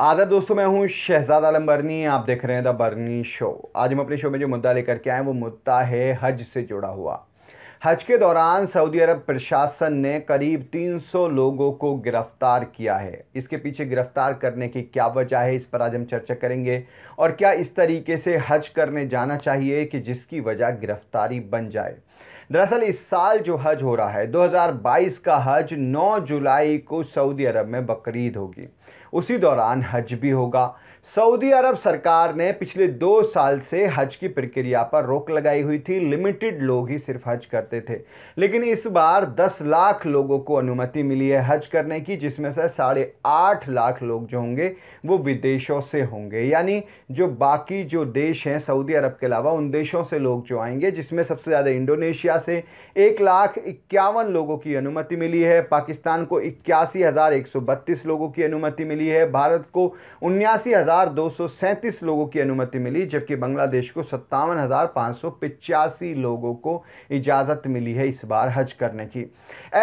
आदर दोस्तों मैं हूं शहजाद आलम बर्नी आप देख रहे हैं द बर्नी शो आज हम अपने शो में जो मुद्दा लेकर के आए वो मुद्दा है हज से जुड़ा हुआ हज के दौरान सऊदी अरब प्रशासन ने करीब 300 लोगों को गिरफ्तार किया है इसके पीछे गिरफ्तार करने की क्या वजह है इस पर आज हम चर्चा करेंगे और क्या इस तरीके से हज करने जाना चाहिए कि जिसकी वजह गिरफ्तारी बन जाए दरअसल इस साल जो हज हो रहा है 2022 का हज 9 जुलाई को सऊदी अरब में बकरीद होगी उसी दौरान हज भी होगा सऊदी अरब सरकार ने पिछले दो साल से हज की प्रक्रिया पर रोक लगाई हुई थी लिमिटेड लोग ही सिर्फ हज करते थे लेकिन इस बार 10 लाख लोगों को अनुमति मिली है हज करने की जिसमें से साढ़े आठ लाख लोग जो होंगे वो विदेशों से होंगे यानी जो बाकी जो देश हैं सऊदी अरब के अलावा उन देशों से लोग जो आएंगे जिसमें सबसे ज़्यादा इंडोनेशिया से एक लाख इक्यावन लोगों की अनुमति मिली है पाकिस्तान को इक्यासी हज़ार एक सौ बत्तीस लोगों की अनुमति मिली मिली है भारत को उन्यासी लोगों की अनुमति मिली जबकि बांग्लादेश को सत्तावन लोगों को इजाज़त मिली है इस बार हज करने की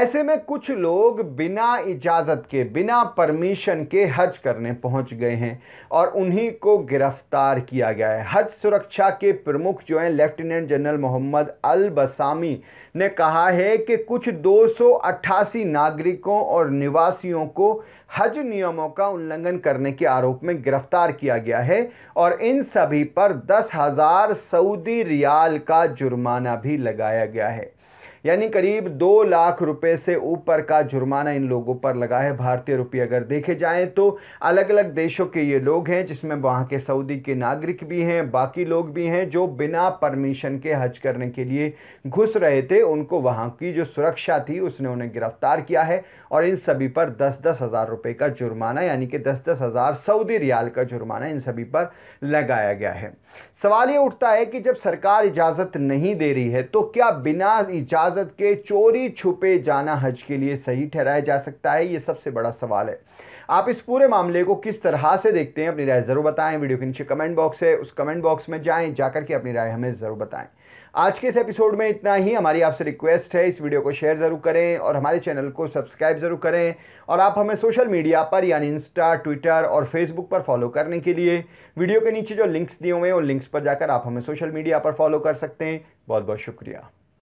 ऐसे में कुछ लोग बिना इजाज़त के बिना परमिशन के हज करने पहुंच गए हैं और उन्हीं को गिरफ्तार किया गया है हज सुरक्षा के प्रमुख जो हैं lieutenant general Mohammed al Basami ने कहा है कि कुछ 288 नागरिकों और निवासियों को हज नियमों का उल्लंघन करने के आरोप में गिरफ्तार किया गया है और इन सभी पर दस हज़ार सऊदी रियाल का जुर्माना भी लगाया गया है यानी करीब दो लाख रुपए से ऊपर का जुर्माना इन लोगों पर लगा है भारतीय रुपये अगर देखे जाए तो अलग अलग देशों के ये लोग हैं जिसमें वहाँ के सऊदी के नागरिक भी हैं बाकी लोग भी हैं जो बिना परमिशन के हज करने के लिए घुस रहे थे उनको वहाँ की जो सुरक्षा थी उसने उन्हें गिरफ्तार किया है और इन सभी पर दस दस हज़ार रुपये का जुर्माना यानी कि दस दस हज़ार सऊदी रियाल का जुर्माना इन सभी पर लगाया गया है सवाल ये उठता है कि जब सरकार इजाज़त नहीं दे रही है तो क्या बिना इजाज़त के चोरी छुपे जाना हज के लिए सही ठहराया जा सकता है ये सबसे बड़ा सवाल है आप इस पूरे मामले को किस तरह से देखते हैं अपनी राय ज़रूर बताएं वीडियो के नीचे कमेंट बॉक्स है उस कमेंट बॉक्स में जाएं जाकर के अपनी राय हमें ज़रूर बताएं आज के इस एपिसोड में इतना ही हमारी आपसे रिक्वेस्ट है इस वीडियो को शेयर ज़रूर करें और हमारे चैनल को सब्सक्राइब ज़रूर करें और आप हमें सोशल मीडिया पर यानी इंस्टा ट्विटर और फेसबुक पर फॉलो करने के लिए वीडियो के नीचे जो लिंक्स दिए हुए हैं उन लिंक्स पर जाकर आप हमें सोशल मीडिया पर फॉलो कर सकते हैं बहुत बहुत शुक्रिया